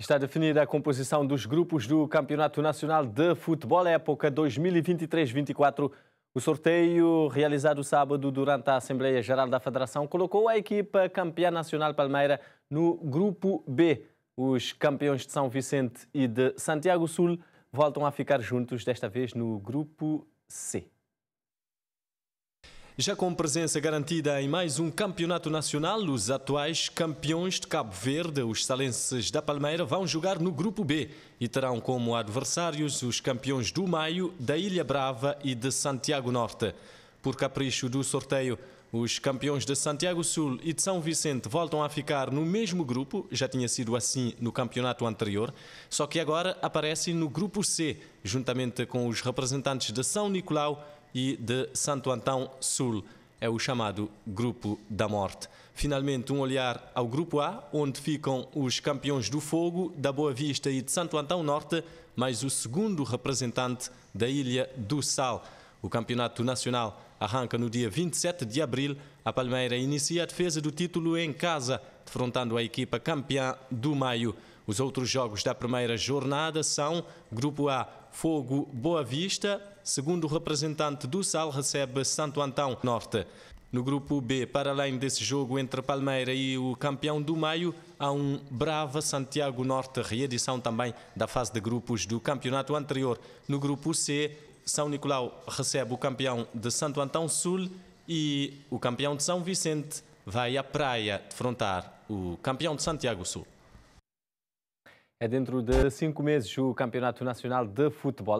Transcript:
Está definida a composição dos grupos do Campeonato Nacional de Futebol Época 2023-24. O sorteio realizado sábado durante a Assembleia Geral da Federação colocou a equipa campeã nacional Palmeira no grupo B. Os campeões de São Vicente e de Santiago Sul voltam a ficar juntos, desta vez no grupo C. Já com presença garantida em mais um campeonato nacional, os atuais campeões de Cabo Verde, os salenses da Palmeira, vão jogar no Grupo B e terão como adversários os campeões do Maio, da Ilha Brava e de Santiago Norte. Por capricho do sorteio, os campeões de Santiago Sul e de São Vicente voltam a ficar no mesmo grupo, já tinha sido assim no campeonato anterior, só que agora aparecem no grupo C, juntamente com os representantes de São Nicolau, e de Santo Antão Sul. É o chamado Grupo da Morte. Finalmente, um olhar ao Grupo A, onde ficam os campeões do fogo da Boa Vista e de Santo Antão Norte, mais o segundo representante da Ilha do Sal. O Campeonato Nacional arranca no dia 27 de abril. A Palmeira inicia a defesa do título em casa, defrontando a equipa campeã do Maio. Os outros jogos da primeira jornada são Grupo A, Fogo Boa Vista, segundo representante do Sal recebe Santo Antão Norte. No grupo B, para além desse jogo entre Palmeira e o campeão do Maio, há um Brava Santiago Norte, reedição também da fase de grupos do campeonato anterior. No grupo C, São Nicolau recebe o campeão de Santo Antão Sul e o campeão de São Vicente vai à praia defrontar o campeão de Santiago Sul. É dentro de cinco meses o Campeonato Nacional de Futebol.